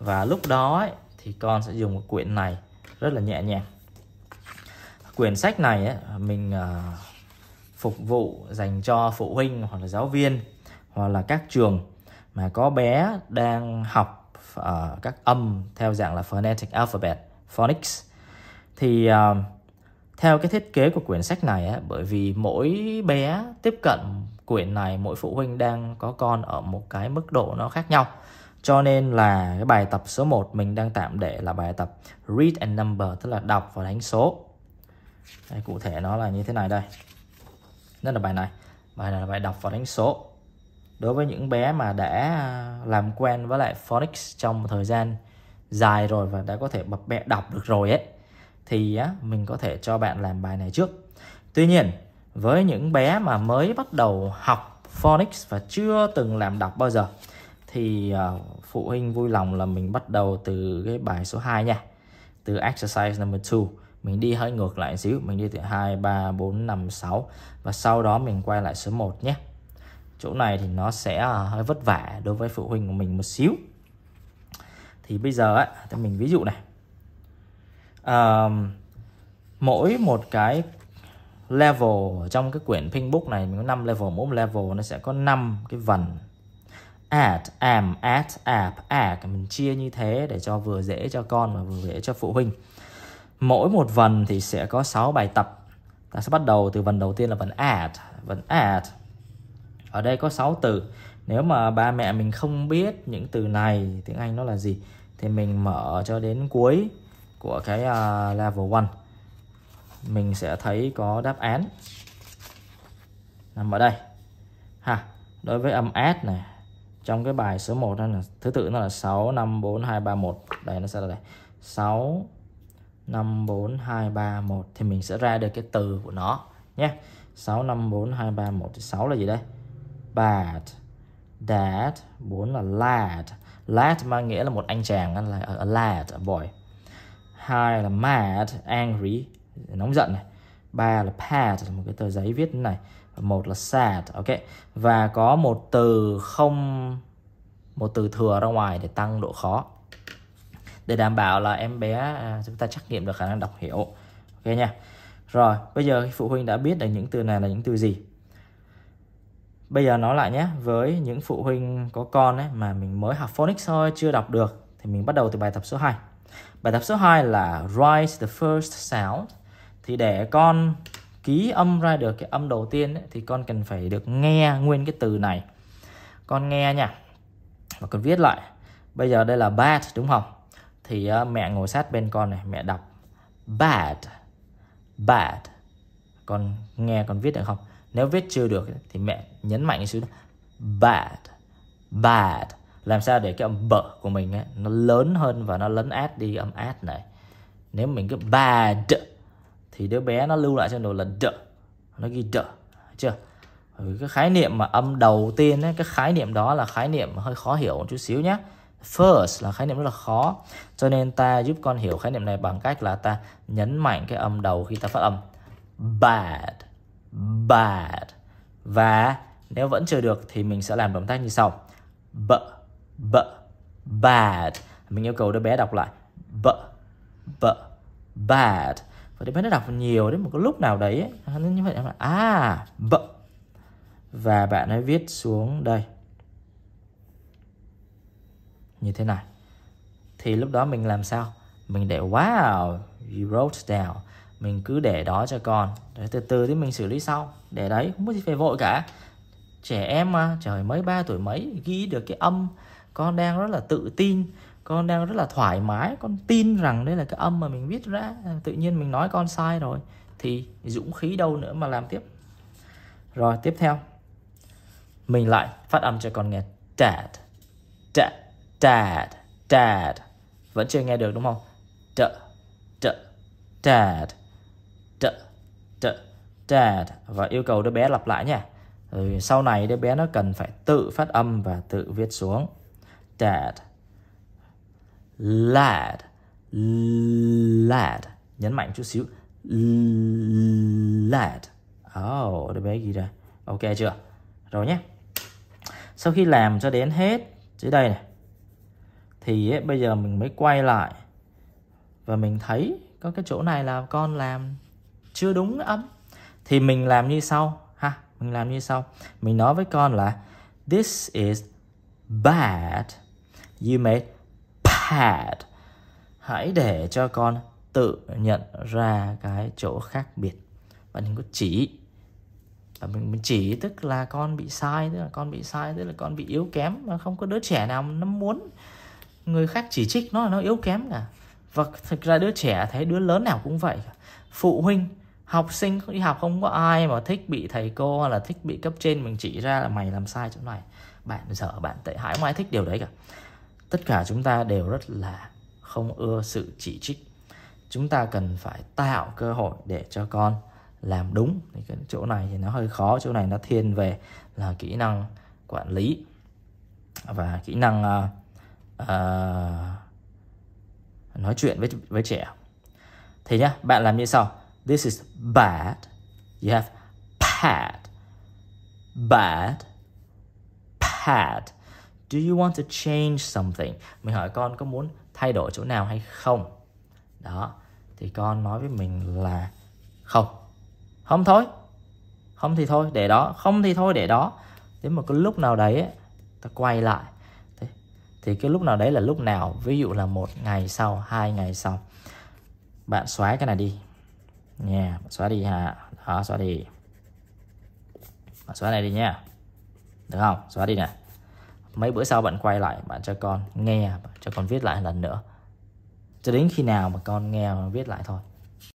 và lúc đó ấy, thì con sẽ dùng cái quyển này rất là nhẹ nhàng quyển sách này ấy, mình uh, phục vụ dành cho phụ huynh hoặc là giáo viên hoặc là các trường mà có bé đang học uh, các âm theo dạng là phonetic alphabet phonics thì uh, theo cái thiết kế của quyển sách này ấy, bởi vì mỗi bé tiếp cận quyển này mỗi phụ huynh đang có con ở một cái mức độ nó khác nhau cho nên là cái bài tập số 1 mình đang tạm để là bài tập read and number tức là đọc và đánh số. Đây, cụ thể nó là như thế này đây. Đó là bài này. Bài này là bài đọc và đánh số. Đối với những bé mà đã à, làm quen với lại phonics trong một thời gian dài rồi và đã có thể bập bẹ đọc được rồi ấy thì á, mình có thể cho bạn làm bài này trước. Tuy nhiên, với những bé mà mới bắt đầu học phonics và chưa từng làm đọc bao giờ thì uh, phụ huynh vui lòng là mình bắt đầu từ cái bài số 2 nha từ exercise number 2 mình đi hơi ngược lại xíu mình đi từ 2 3 4 5 6 và sau đó mình quay lại số 1 nhé chỗ này thì nó sẽ ờ, hơi vất vả đối với phụ huynh của mình một xíu thì bây giờ ấy, thì mình ví dụ này à, mỗi một cái level trong cái quyển pin book này mình có 5 level mỗi một level nó sẽ có 5 cái vần at am at app at mình chia như thế để cho vừa dễ cho con mà vừa dễ cho phụ huynh mỗi một vần thì sẽ có 6 bài tập ta sẽ bắt đầu từ vần đầu tiên là vần at vần at ở đây có 6 từ nếu mà ba mẹ mình không biết những từ này tiếng Anh nó là gì thì mình mở cho đến cuối của cái uh, level 1 mình sẽ thấy có đáp án nằm ở đây ha đối với âm ad này trong cái bài số 1 là thứ tự nó là 6 5 4 2 3 1 đây nó sẽ là đây 6 5 4 2 3 1 thì mình sẽ ra được cái từ của nó nhé 6 5 4 2 3 1 thì 6 là gì đây bad dad 4 là lad lad mang nghĩa là một anh chàng là a lad a boy hai là mad angry nóng giận này ba là pad một cái tờ giấy viết này và một là sad ok và có một từ không một từ thừa ra ngoài để tăng độ khó để đảm bảo là em bé à, chúng ta trắc nghiệm được khả năng đọc hiểu ok nha rồi bây giờ phụ huynh đã biết được những từ này là những từ gì bây giờ nói lại nhé với những phụ huynh có con ấy, mà mình mới học phonics thôi chưa đọc được thì mình bắt đầu từ bài tập số 2 bài tập số 2 là write the first sound thì để con ký âm ra được cái âm đầu tiên ấy, thì con cần phải được nghe nguyên cái từ này con nghe nha và con viết lại bây giờ đây là bad đúng không thì uh, mẹ ngồi sát bên con này mẹ đọc bad bad con nghe con viết được không nếu viết chưa được thì mẹ nhấn mạnh cái chữ bad bad làm sao để cái âm bợ của mình ấy, nó lớn hơn và nó lấn át đi âm át này nếu mình cứ bad thì đứa bé nó lưu lại trong đầu là đợ nó ghi đợ chưa ừ, cái khái niệm mà âm đầu tiên ấy, cái khái niệm đó là khái niệm hơi khó hiểu một chút xíu nhé first là khái niệm rất là khó cho nên ta giúp con hiểu khái niệm này bằng cách là ta nhấn mạnh cái âm đầu khi ta phát âm bad bad và nếu vẫn chưa được thì mình sẽ làm động tác như sau b b bad mình yêu cầu đứa bé đọc lại b b bad và để bé nó đọc nhiều đến một cái lúc nào đấy ấy, như vậy em là à b và bạn ấy viết xuống đây như thế này thì lúc đó mình làm sao mình để wow you wrote down mình cứ để đó cho con rồi từ từ thì mình xử lý sau để đấy không có gì phải vội cả trẻ em mà trời mấy ba tuổi mấy ghi được cái âm con đang rất là tự tin con đang rất là thoải mái con tin rằng đây là cái âm mà mình viết ra tự nhiên mình nói con sai rồi thì dũng khí đâu nữa mà làm tiếp rồi tiếp theo mình lại phát âm cho con nghe dad dad dad dad vẫn chưa nghe được đúng không d d dad d d dad và yêu cầu đứa bé lặp lại nha rồi ừ, sau này đứa bé nó cần phải tự phát âm và tự viết xuống dad lad lad nhấn mạnh chút xíu lad oh để bé ghi ra ok chưa rồi nhé sau khi làm cho đến hết dưới đây này thì ấy, bây giờ mình mới quay lại và mình thấy có cái chỗ này là con làm chưa đúng âm thì mình làm như sau ha mình làm như sau mình nói với con là this is bad you made had hãy để cho con tự nhận ra cái chỗ khác biệt và mình có chỉ và mình, chỉ tức là con bị sai tức là con bị sai tức là con bị yếu kém mà không có đứa trẻ nào nó muốn người khác chỉ trích nó là nó yếu kém cả và thực ra đứa trẻ thấy đứa lớn nào cũng vậy phụ huynh học sinh đi học không có ai mà thích bị thầy cô hay là thích bị cấp trên mình chỉ ra là mày làm sai chỗ này bạn dở bạn tệ hại không ai thích điều đấy cả tất cả chúng ta đều rất là không ưa sự chỉ trích chúng ta cần phải tạo cơ hội để cho con làm đúng thì cái chỗ này thì nó hơi khó chỗ này nó thiên về là kỹ năng quản lý và kỹ năng uh, uh, nói chuyện với với trẻ thì nhá bạn làm như sau this is bad you have bad bad bad Do you want to change something? Mình hỏi con có muốn thay đổi chỗ nào hay không? Đó, thì con nói với mình là không. Không thôi. Không thì thôi, để đó. Không thì thôi, để đó. Đến một cái lúc nào đấy, ta quay lại. Thì, cái lúc nào đấy là lúc nào? Ví dụ là một ngày sau, hai ngày sau. Bạn xóa cái này đi. Nha, yeah, xóa đi hả? Đó, xóa đi. Bạn xóa này đi nha. Được không? Xóa đi nè mấy bữa sau bạn quay lại bạn cho con nghe cho con viết lại lần nữa cho đến khi nào mà con nghe và viết lại thôi